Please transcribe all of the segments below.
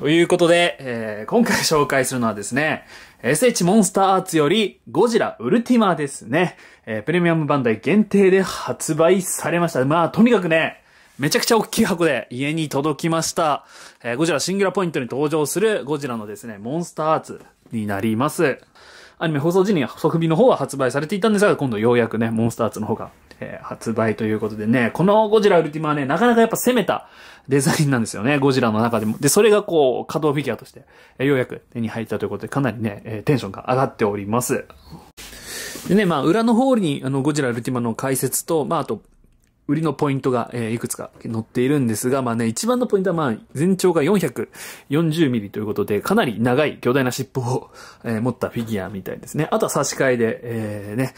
ということで、えー、今回紹介するのはですね、SH モンスターアーツよりゴジラウルティマですね、えー、プレミアムバンダイ限定で発売されました。まあ、とにかくね、めちゃくちゃ大きい箱で家に届きました。えー、ゴジラシングラポイントに登場するゴジラのですね、モンスターアーツになります。アニメ放送時には即日の方は発売されていたんですが、今度ようやくね、モンスターアーツの方がえー、発売ということでね、このゴジラウルティマはね、なかなかやっぱ攻めたデザインなんですよね、ゴジラの中でも。で、それがこう、稼働フィギュアとして、えー、ようやく手に入ったということで、かなりね、えー、テンションが上がっております。でね、まあ、裏の方に、あの、ゴジラウルティマの解説と、まあ、あと、売りのポイントが、えー、いくつか載っているんですが、まあね、一番のポイントは、まあ、全長が440ミリということで、かなり長い巨大な尻尾を、えー、持ったフィギュアみたいですね。あとは差し替えで、えー、ね、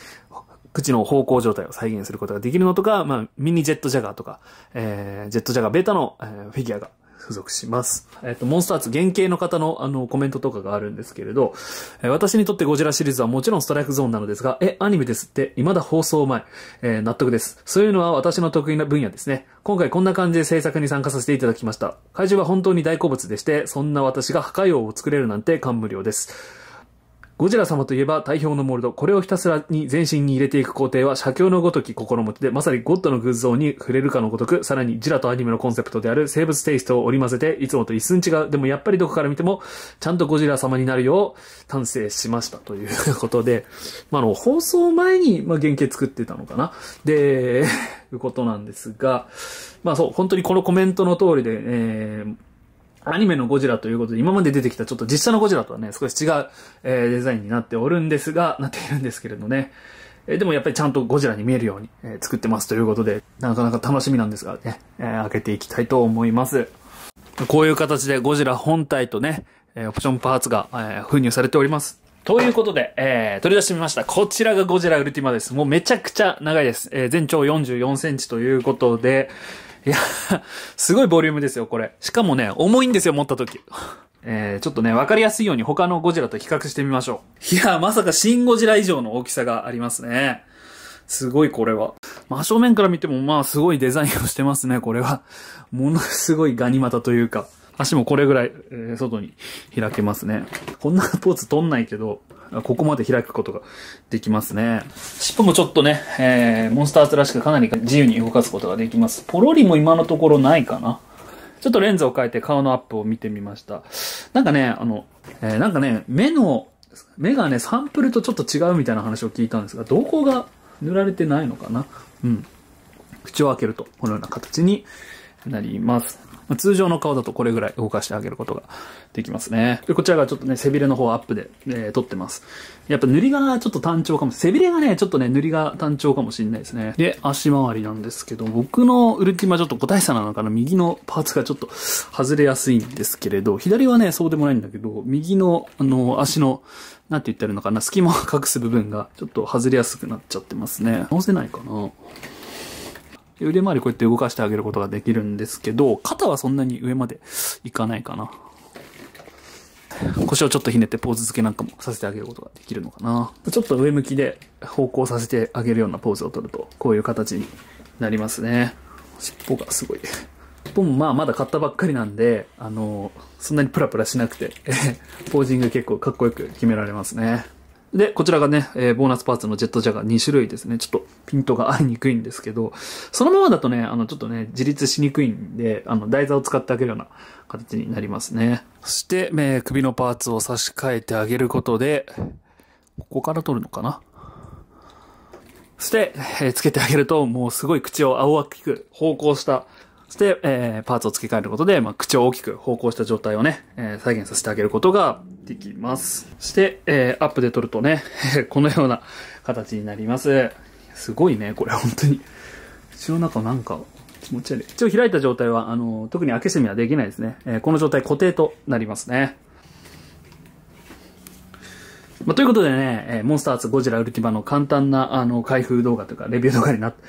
口の方向状態を再現することができるのとか、まあ、ミニジェットジャガーとか、えー、ジェットジャガーベータの、えー、フィギュアが付属します。えっ、ー、と、モンスターズ原型の方のあの、コメントとかがあるんですけれど、えー、私にとってゴジラシリーズはもちろんストライクゾーンなのですが、え、アニメですって、未だ放送前、えー、納得です。そういうのは私の得意な分野ですね。今回こんな感じで制作に参加させていただきました。怪獣は本当に大好物でして、そんな私が破壊王を作れるなんて感無量です。ゴジラ様といえば体表のモールド、これをひたすらに全身に入れていく工程は写経のごとき心持ちで、まさにゴッドの偶像に触れるかのごとく、さらにジラとアニメのコンセプトである生物テイストを織り交ぜて、いつもと一寸違う。でもやっぱりどこから見ても、ちゃんとゴジラ様になるよう、完成しましたということで、まあ、の、放送前に、ま原型作ってたのかな。で、いうことなんですが、まあそう、本当にこのコメントの通りで、えー、アニメのゴジラということで、今まで出てきたちょっと実写のゴジラとはね、少し違う、えー、デザインになっておるんですが、なっているんですけれどね。えー、でもやっぱりちゃんとゴジラに見えるように、えー、作ってますということで、なかなか楽しみなんですがね、えー、開けていきたいと思います。こういう形でゴジラ本体とね、えー、オプションパーツが、えー、封入されております。ということで、えー、取り出してみました。こちらがゴジラウルティマです。もうめちゃくちゃ長いです。えー、全長44センチということで、いや、すごいボリュームですよ、これ。しかもね、重いんですよ、持った時。えー、ちょっとね、わかりやすいように他のゴジラと比較してみましょう。いや、まさかシンゴジラ以上の大きさがありますね。すごいこれは。真正面から見てもまあすごいデザインをしてますね、これは。ものすごいガニ股というか、足もこれぐらい、えー、外に開けますね。こんなポーズ取んないけど、ここまで開くことができますね。尻尾もちょっとね、えー、モンスターズらしくかなり自由に動かすことができます。ポロリも今のところないかな。ちょっとレンズを変えて顔のアップを見てみました。なんかね、あの、えー、なんかね、目の、目がね、サンプルとちょっと違うみたいな話を聞いたんですが、瞳孔が塗られてないのかなうん。口を開けると、このような形になります。まあ、通常の顔だとこれぐらい動かしてあげることができますね。で、こちらがちょっとね、背びれの方アップで、えー、撮ってます。やっぱ塗りがちょっと単調かも背びれがね、ちょっとね、塗りが単調かもしれないですね。で、足回りなんですけど、僕のウルティマちょっと個体差なのかな、右のパーツがちょっと外れやすいんですけれど、左はね、そうでもないんだけど、右の、あの、足の、なんて言ってるのかな、隙間を隠す部分がちょっと外れやすくなっちゃってますね。直せないかな。腕回りこうやって動かしてあげることができるんですけど、肩はそんなに上までいかないかな。腰をちょっとひねってポーズ付けなんかもさせてあげることができるのかな。ちょっと上向きで方向させてあげるようなポーズを取ると、こういう形になりますね。尻尾がすごい。尻尾もまあまだ買ったばっかりなんで、あのそんなにプラプラしなくて、ポージング結構かっこよく決められますね。で、こちらがね、えー、ボーナスパーツのジェットジャガー2種類ですね。ちょっとピントが合いにくいんですけど、そのままだとね、あの、ちょっとね、自立しにくいんで、あの、台座を使ってあげるような形になりますね。そして、えー、首のパーツを差し替えてあげることで、ここから取るのかなそして、えー、つけてあげると、もうすごい口を青く方向したそして、えー、パーツを付け替えることで、まあ、口を大きく方向した状態をね、えー、再現させてあげることができます。そして、えー、アップで撮るとね、このような形になります。すごいね、これ本当に。口の中なんか気持ち悪い。口を開いた状態は、あの、特に開け閉めはできないですね。えー、この状態固定となりますね。まあ、ということでね、えー、モンスターズゴジラウルティマの簡単な、あの、開封動画というか、レビュー動画になって、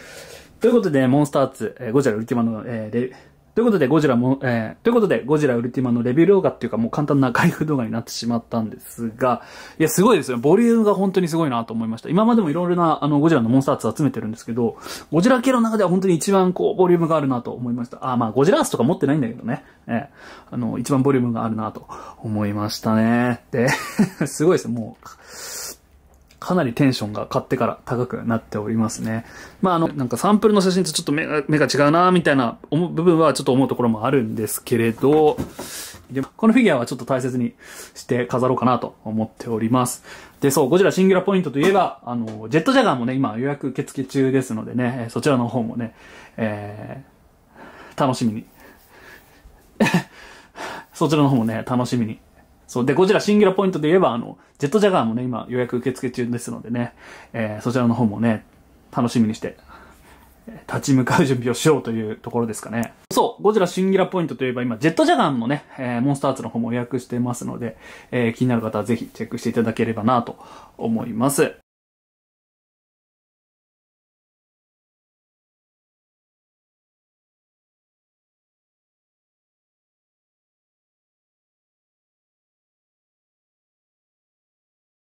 ということで、モンスターツ、えー、ゴジラウルティマの、えー、レということで、ゴジラも、えー、ということで、ゴジラウルティマのレビュー動画っていうか、もう簡単な開封動画になってしまったんですが、いや、すごいですよ。ボリュームが本当にすごいなと思いました。今までもいろいろな、あの、ゴジラのモンスターツ集めてるんですけど、ゴジラ系の中では本当に一番、こう、ボリュームがあるなと思いました。あ、まあ、ゴジラースとか持ってないんだけどね。えー、あの、一番ボリュームがあるなと思いましたね。で、すごいです。もう、かなりテンションが買ってから高くなっておりますね。まあ、あの、なんかサンプルの写真とちょっと目が目が違うなみたいな部分はちょっと思うところもあるんですけれど、でこのフィギュアはちょっと大切にして飾ろうかなと思っております。で、そう、ゴジラシンギュラポイントといえば、あの、ジェットジャガーもね、今予約受付中ですのでね、そちらの方もね、えー、楽しみに。そちらの方もね、楽しみにそう。で、ゴジラシンギュラポイントで言えば、あの、ジェットジャガーもね、今予約受付中ですのでね、えー、そちらの方もね、楽しみにして、立ち向かう準備をしようというところですかね。そう、ゴジラシンギュラポイントといえば今、ジェットジャガンのね、えー、モンスターツの方も予約してますので、えー、気になる方はぜひチェックしていただければなと思います。